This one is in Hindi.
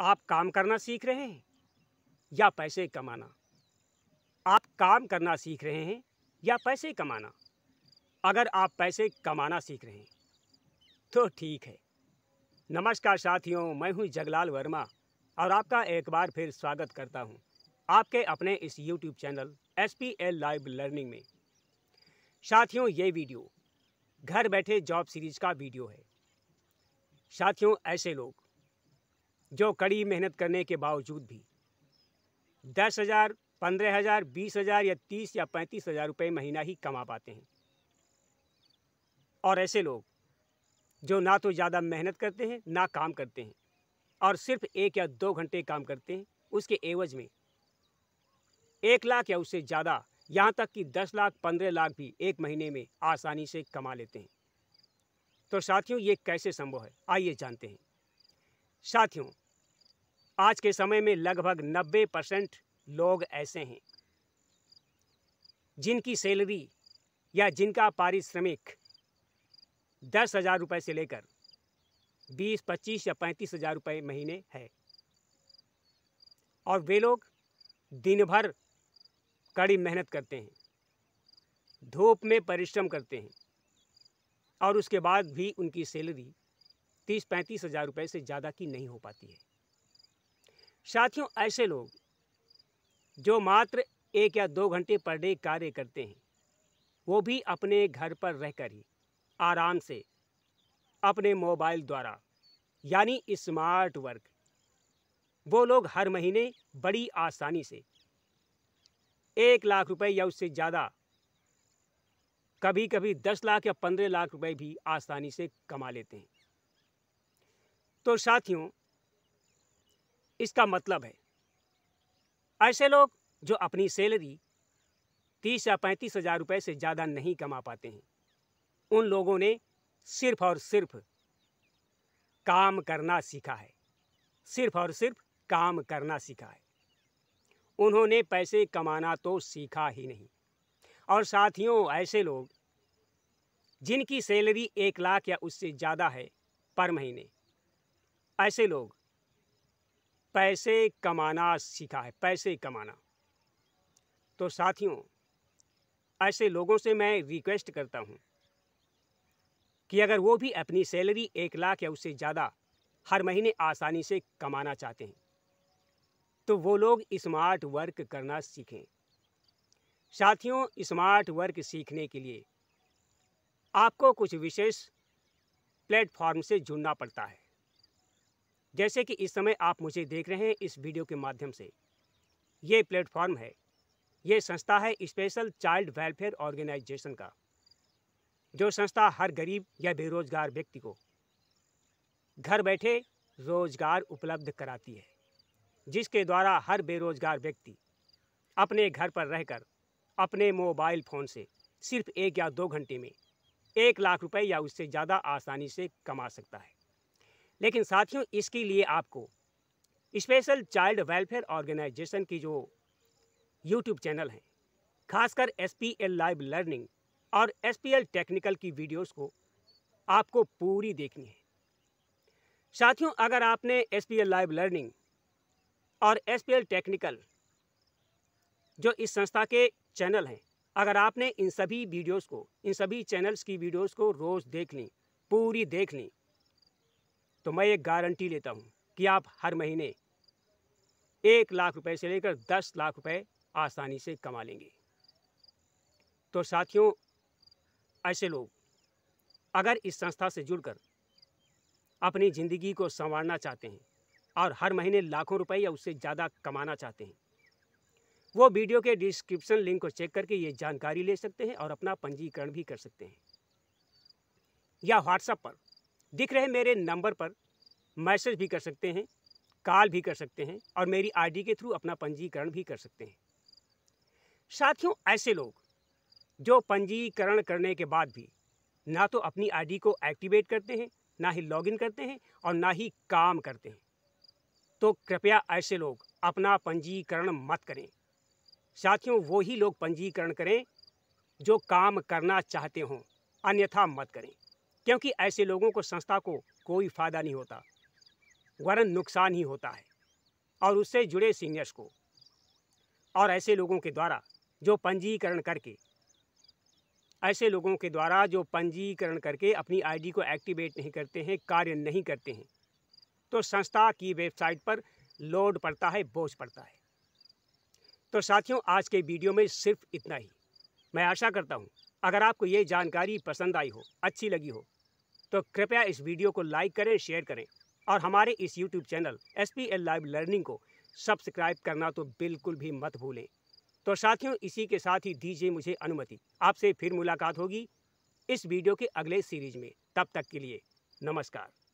आप काम करना सीख रहे हैं या पैसे कमाना आप काम करना सीख रहे हैं या पैसे कमाना अगर आप पैसे कमाना सीख रहे हैं तो ठीक है नमस्कार साथियों मैं हूं जगलाल वर्मा और आपका एक बार फिर स्वागत करता हूं आपके अपने इस YouTube channel S P L live learning में साथियों ये वीडियो घर बैठे जॉब सीरीज का वीडियो है साथियों ऐसे लोग जो कड़ी मेहनत करने के बावजूद भी दस हज़ार पंद्रह हज़ार बीस हज़ार या तीस या पैंतीस हज़ार रुपये महीना ही कमा पाते हैं और ऐसे लोग जो ना तो ज़्यादा मेहनत करते हैं ना काम करते हैं और सिर्फ एक या दो घंटे काम करते हैं उसके एवज में एक लाख या उससे ज़्यादा यहाँ तक कि दस लाख पंद्रह लाख भी एक महीने में आसानी से कमा लेते हैं तो साथियों ये कैसे संभव है आइए जानते हैं साथियों आज के समय में लगभग 90 परसेंट लोग ऐसे हैं जिनकी सैलरी या जिनका पारिश्रमिक दस हज़ार रुपये से लेकर बीस पच्चीस या पैंतीस हज़ार रुपये महीने है और वे लोग दिन भर कड़ी मेहनत करते हैं धूप में परिश्रम करते हैं और उसके बाद भी उनकी सैलरी तीस पैंतीस हज़ार रुपये से ज़्यादा की नहीं हो पाती है साथियों ऐसे लोग जो मात्र एक या दो घंटे पर डे कार्य करते हैं वो भी अपने घर पर रहकर ही आराम से अपने मोबाइल द्वारा यानी स्मार्ट वर्क वो लोग हर महीने बड़ी आसानी से एक लाख रुपए या उससे ज़्यादा कभी कभी दस लाख या पंद्रह लाख रुपए भी आसानी से कमा लेते हैं तो साथियों इसका मतलब है ऐसे लोग जो अपनी सैलरी तीस या पैंतीस हज़ार रुपये से ज़्यादा नहीं कमा पाते हैं उन लोगों ने सिर्फ और सिर्फ काम करना सीखा है सिर्फ और सिर्फ काम करना सीखा है उन्होंने पैसे कमाना तो सीखा ही नहीं और साथियों ऐसे लोग जिनकी सैलरी एक लाख या उससे ज़्यादा है पर महीने ऐसे लोग पैसे कमाना सीखा है पैसे कमाना तो साथियों ऐसे लोगों से मैं रिक्वेस्ट करता हूँ कि अगर वो भी अपनी सैलरी एक लाख या उससे ज़्यादा हर महीने आसानी से कमाना चाहते हैं तो वो लोग स्मार्ट वर्क करना सीखें साथियों स्मार्ट वर्क सीखने के लिए आपको कुछ विशेष प्लेटफॉर्म से जुड़ना पड़ता है जैसे कि इस समय आप मुझे देख रहे हैं इस वीडियो के माध्यम से ये प्लेटफॉर्म है ये संस्था है स्पेशल चाइल्ड वेलफेयर ऑर्गेनाइजेशन का जो संस्था हर गरीब या बेरोजगार व्यक्ति को घर बैठे रोजगार उपलब्ध कराती है जिसके द्वारा हर बेरोजगार व्यक्ति अपने घर पर रहकर अपने मोबाइल फ़ोन से सिर्फ एक या दो घंटे में एक लाख रुपए या उससे ज़्यादा आसानी से कमा सकता है लेकिन साथियों इसके लिए आपको स्पेशल चाइल्ड वेलफेयर ऑर्गेनाइजेशन की जो यूट्यूब चैनल हैं खासकर S P L live learning और एस पी एल टेक्निकल की वीडियोस को आपको पूरी देखनी है साथियों अगर आपने S P L live learning और एस पी एल टेक्निकल जो इस संस्था के चैनल हैं अगर आपने इन सभी वीडियोस को इन सभी चैनल्स की वीडियोस को रोज़ देख ली पूरी देख ली तो मैं एक गारंटी लेता हूँ कि आप हर महीने एक लाख रुपए से लेकर दस लाख रुपए आसानी से कमा लेंगे तो साथियों ऐसे लोग अगर इस संस्था से जुड़कर अपनी ज़िंदगी को संवारना चाहते हैं और हर महीने लाखों रुपए या उससे ज़्यादा कमाना चाहते हैं वो वीडियो के डिस्क्रिप्शन लिंक को चेक करके ये जानकारी ले सकते हैं और अपना पंजीकरण भी कर सकते हैं या व्हाट्सएप पर दिख रहे मेरे नंबर पर मैसेज भी कर सकते हैं कॉल भी कर सकते हैं और मेरी आईडी के थ्रू अपना पंजीकरण भी कर सकते हैं साथियों ऐसे लोग जो पंजीकरण करने के बाद भी ना तो अपनी आईडी को एक्टिवेट करते हैं ना ही लॉगिन करते हैं और ना ही काम करते हैं तो कृपया ऐसे लोग अपना पंजीकरण मत करें साथियों वो ही लोग पंजीकरण करें जो काम करना चाहते हों अन्यथा मत करें क्योंकि ऐसे लोगों को संस्था को कोई फ़ायदा नहीं होता वरन नुकसान ही होता है और उससे जुड़े सीनियर्स को और ऐसे लोगों के द्वारा जो पंजीकरण करके ऐसे लोगों के द्वारा जो पंजीकरण करके अपनी आईडी को एक्टिवेट नहीं करते हैं कार्य नहीं करते हैं तो संस्था की वेबसाइट पर लोड पड़ता है बोझ पड़ता है तो साथियों आज के वीडियो में सिर्फ इतना ही मैं आशा करता हूँ अगर आपको ये जानकारी पसंद आई हो अच्छी लगी हो तो कृपया इस वीडियो को लाइक करें शेयर करें और हमारे इस YouTube channel S P L live learning को सब्सक्राइब करना तो बिल्कुल भी मत भूलें तो साथियों इसी के साथ ही दीजिए मुझे अनुमति आपसे फिर मुलाकात होगी इस वीडियो के अगले सीरीज में तब तक के लिए नमस्कार